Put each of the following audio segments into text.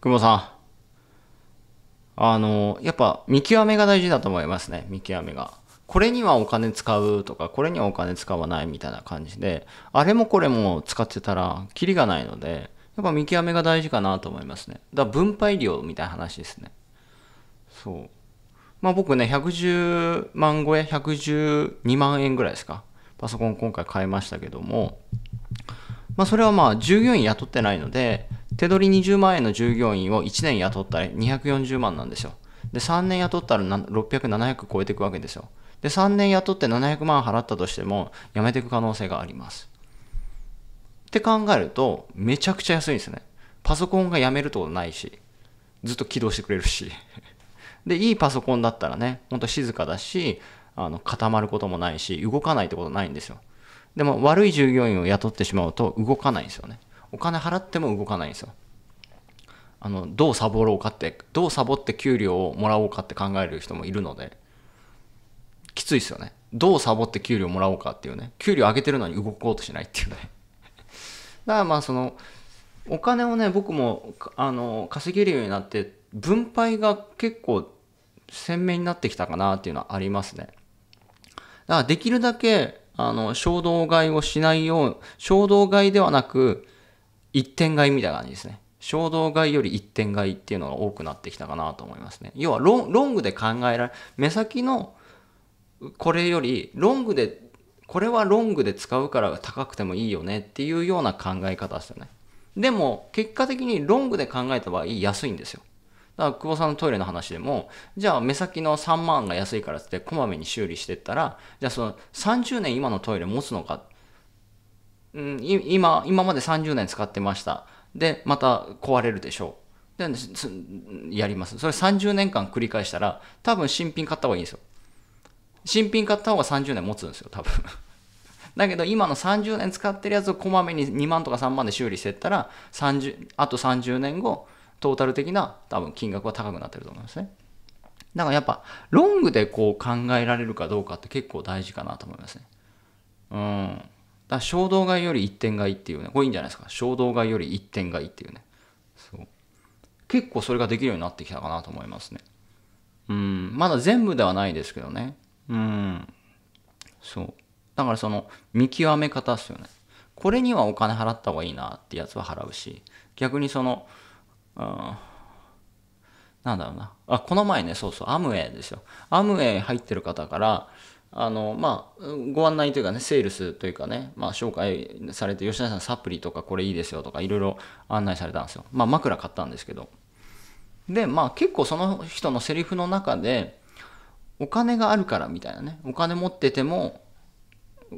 久保さん。あの、やっぱ見極めが大事だと思いますね。見極めが。これにはお金使うとか、これにはお金使わないみたいな感じで、あれもこれも使ってたら、キリがないので、やっぱ見極めが大事かなと思いますね。だから分配量みたいな話ですね。そう。まあ僕ね、110万超え、112万円ぐらいですか。パソコン今回買いましたけども、まあそれはまあ従業員雇ってないので、手取り20万円の従業員を1年雇ったら240万なんですよ。で、3年雇ったら600、700超えていくわけですよ。で、3年雇って700万払ったとしても、辞めていく可能性があります。って考えると、めちゃくちゃ安いんですね。パソコンがやめるってことないし、ずっと起動してくれるし。で、いいパソコンだったらね、ほんと静かだし、あの固まることもないし、動かないってことないんですよ。でも悪い従業員を雇ってしまうと動かないんですよね。お金払っても動かないんですよあのどうサボろうかってどうサボって給料をもらおうかって考える人もいるのできついですよねどうサボって給料もらおうかっていうね給料上げてるのに動こうとしないっていうね だからまあそのお金をね僕もあの稼げるようになって分配が結構鮮明になってきたかなっていうのはありますねだからできるだけあの衝動買いをしないよう衝動買いではなく一点買いみたいな感じですね。衝動買いより一点買いっていうのが多くなってきたかなと思いますね。要はロングで考えられ、目先のこれよりロングで、これはロングで使うから高くてもいいよねっていうような考え方ですよね。でも結果的にロングで考えた場合安いんですよ。だから久保さんのトイレの話でも、じゃあ目先の3万が安いからってこまめに修理してったら、じゃあその30年今のトイレ持つのかってうん、今、今まで30年使ってました。で、また壊れるでしょう。で、やります。それ30年間繰り返したら、多分新品買った方がいいんですよ。新品買った方が30年持つんですよ、多分。だけど今の30年使ってるやつをこまめに2万とか3万で修理してったら30あと30年後トータル的な多分金額は高くなってると思いますねだからやっぱロングでこう考えられるかどうかって結構大事かなと思いますねうんだ衝動買いより一点買いっていうね、これいいんじゃないですか。衝動買いより一点買いっていうね。そう。結構それができるようになってきたかなと思いますね。うん、まだ全部ではないですけどね。うん。そう。だからその見極め方っすよね。これにはお金払った方がいいなってやつは払うし、逆にその、うん、なんだろうな。あ、この前ね、そうそう、アムウェイですよ。アムウェイ入ってる方から、あのまあ、ご案内というかね、セールスというかね、まあ、紹介されて、吉田さん、サプリとかこれいいですよとか、いろいろ案内されたんですよ。まあ、枕買ったんですけど。で、まあ、結構その人のセリフの中で、お金があるからみたいなね、お金持ってても、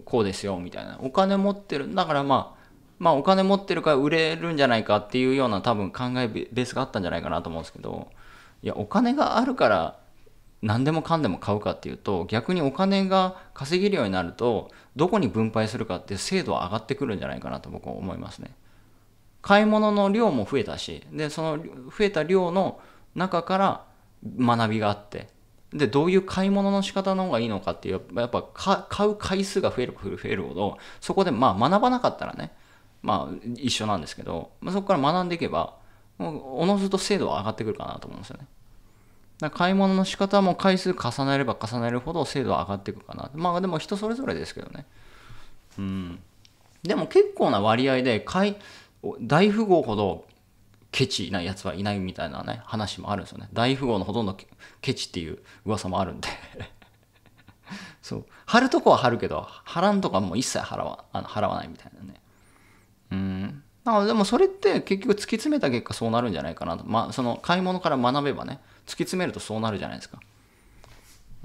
こうですよみたいな、お金持ってる、だからまあ、まあ、お金持ってるから売れるんじゃないかっていうような、多分考えベースがあったんじゃないかなと思うんですけど、いや、お金があるから、何でもかんでも買うかっていうと逆にお金が稼げるようになるとどこに分配するかって精度は上がってくるんじゃないかなと僕は思いますね買い物の量も増えたしでその増えた量の中から学びがあってでどういう買い物の仕方の方がいいのかっていうやっぱ買う回数が増える増えるほどそこでまあ学ばなかったらねまあ一緒なんですけど、まあ、そこから学んでいけばおのずと精度は上がってくるかなと思うんですよね。だ買い物の仕方も回数重ねれば重ねるほど精度は上がっていくかなまあでも人それぞれですけどねうんでも結構な割合で買い大富豪ほどケチなやつはいないみたいなね話もあるんですよね大富豪のほとんどケチっていう噂もあるんで そう貼るとこは貼るけど貼らんとこはもう一切払わあの払わないみたいなねうんなので、もそれって結局突き詰めた結果そうなるんじゃないかなと。まあ、その買い物から学べばね、突き詰めるとそうなるじゃないですか。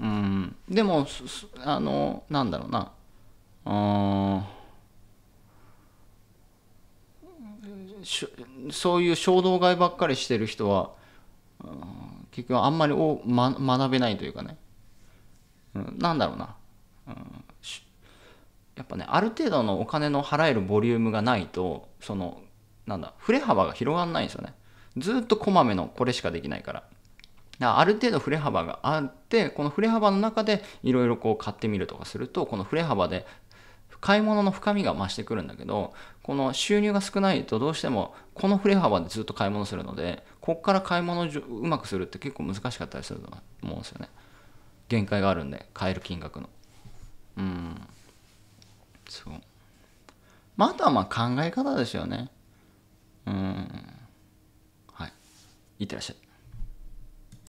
うん。でも、あの、なんだろうな。うん。そういう衝動買いばっかりしてる人は、うん、結局あんまりお、ま、学べないというかね、うん、なんだろうなやっぱねある程度のお金の払えるボリュームがないとそのなんだ振れ幅が広がらないんですよねずっとこまめのこれしかできないからだからある程度振れ幅があってこの振れ幅の中でいろいろこう買ってみるとかするとこの振れ幅で買い物の深みが増してくるんだけどこの収入が少ないとどうしてもこの振れ幅でずっと買い物するのでここから買い物をうまくするって結構難しかったりすると思うんですよね限界があるんで買える金額のうんそう。まあ、あとはまあ考え方ですよね。うん。はい。いってらっしゃい。